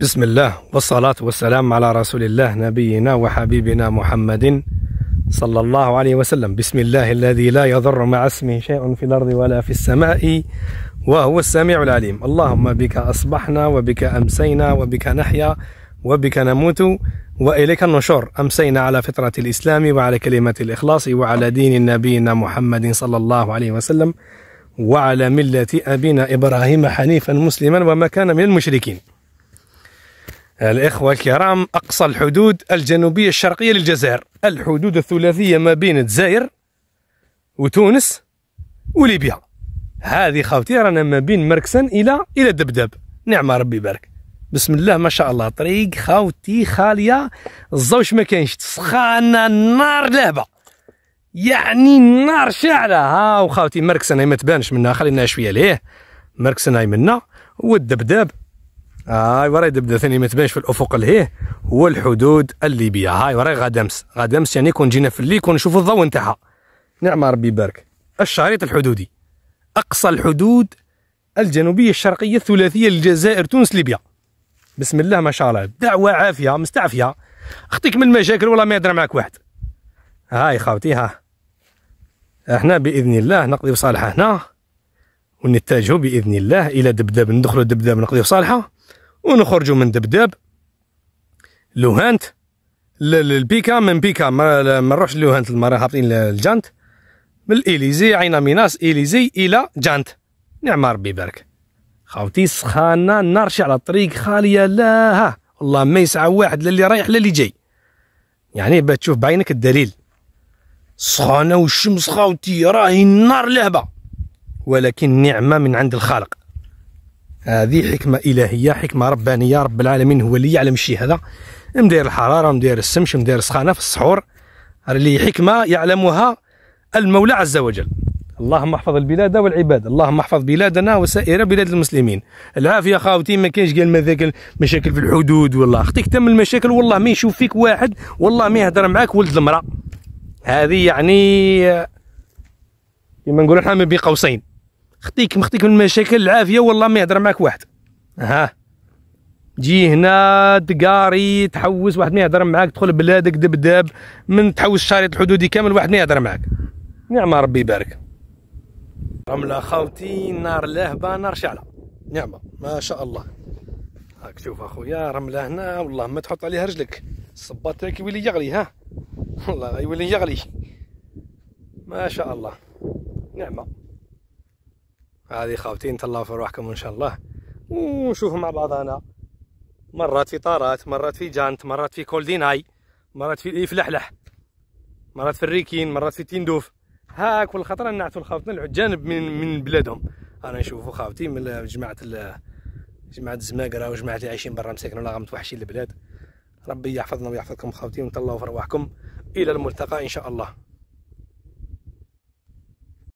بسم الله والصلاة والسلام على رسول الله نبينا وحبيبنا محمد صلى الله عليه وسلم بسم الله الذي لا يضر مع اسمه شيء في الأرض ولا في السماء وهو السميع العليم اللهم بك أصبحنا وبك أمسينا وبك نحيا وبك نموت وإليك النشور أمسينا على فطرة الإسلام وعلى كلمة الإخلاص وعلى دين نبينا محمد صلى الله عليه وسلم وعلى ملة أبينا إبراهيم حنيفا مسلما وما كان من المشركين الإخوة الكرام أقصى الحدود الجنوبية الشرقية للجزائر الحدود الثلاثية ما بين الجزائر وتونس وليبيا هذه خاوتي رانا ما بين مركسن إلى إلى دبدب نعمة ربي يبارك بسم الله ما شاء الله طريق خاوتي خالية الزوج ما كانش سخانة النار لهبة يعني النار شاعلة ها وخاوتي مركسن ما تبانش منها خلينا شوية ليه مركسن هاي منا والدبداب هاي وراي دبدا ثاني ما تبانش في الافق لهيه هو الحدود الليبيه هاي وراي غدامس غدامس يعني كون جينا في الليل كون نشوفوا الضوء نتاعها نعم ربي يبارك الشريط الحدودي اقصى الحدود الجنوبيه الشرقيه الثلاثيه للجزائر تونس ليبيا بسم الله ما شاء الله دعوه عافيه مستعفيه اختك من المشاكل ولا ما يدرى معك واحد هاي خاوتي ها احنا باذن الله نقضي بصالحه هنا ونتجهوا باذن الله الى دبدب ندخلوا دبدب نقضي بصالحه ونخرجوا من دبداب لوهانت للبيكا من بيكا ما نروحش لوهانت المرة هابطين للجانت من الاليزي عين ميناس اليزي الى جانت نعم ربي يبارك خاوتي سخانه النار شي على الطريق خاليه لا ها والله ما يسعى واحد للي رايح للي جاي يعني باش تشوف بعينك الدليل سخانه والشمس خاوتي راهي النار لهبه ولكن نعمه من عند الخالق هذه آه، حكمه الهيه حكمه ربانيه رب العالمين هو اللي يعلم الشيء هذا مدير الحراره مدير السمش مدير السخانه في السحور اللي حكمه يعلمها المولى عز وجل اللهم احفظ البلاد والعباد اللهم احفظ بلادنا وسائر بلاد المسلمين العافيه خاوتي ما كاينش قال مذاكل مشاكل في الحدود والله اختك تم المشاكل والله ما يشوف فيك واحد والله ما يهدر معاك ولد المراه هذه يعني كما نقولوا احنا ما بين قوسين خطيك مخطيك من المشاكل العافيه والله ما يهضر معك واحد ها تجي هنا تقاري تحوس واحد ما يهضر معاك تدخل بلادك دبداب من تحوس الشريط الحدودي كامل واحد ما يهضر معاك نعمه ربي يبارك رملة خاوتي نار لهبة نار شعلة نعمة ما شاء الله هاك شوف اخويا رملة هنا والله ما تحط عليها رجلك الصباط تاعك يولي يغلي ها والله يولي يغلي ما شاء الله نعمة هذه خاوتين تهلاو في روحكم ان شاء الله ونشوفوا مع بعضنا مرات في طارات مرات في جانت مرات في كولديناي مرات في الافلحلح مرات في الريكين مرات في تندوف ها كل خطره نعتو لخاوتنا العجانب من من بلادهم انا نشوفوا خاوتي من جماعه جماعه الزماقره وجماعه اللي عايشين برا مساكن ولا متوحشين البلاد ربي يحفظنا ويحفظكم خاوتي ونتلاو في رواحكم الى الملتقى ان شاء الله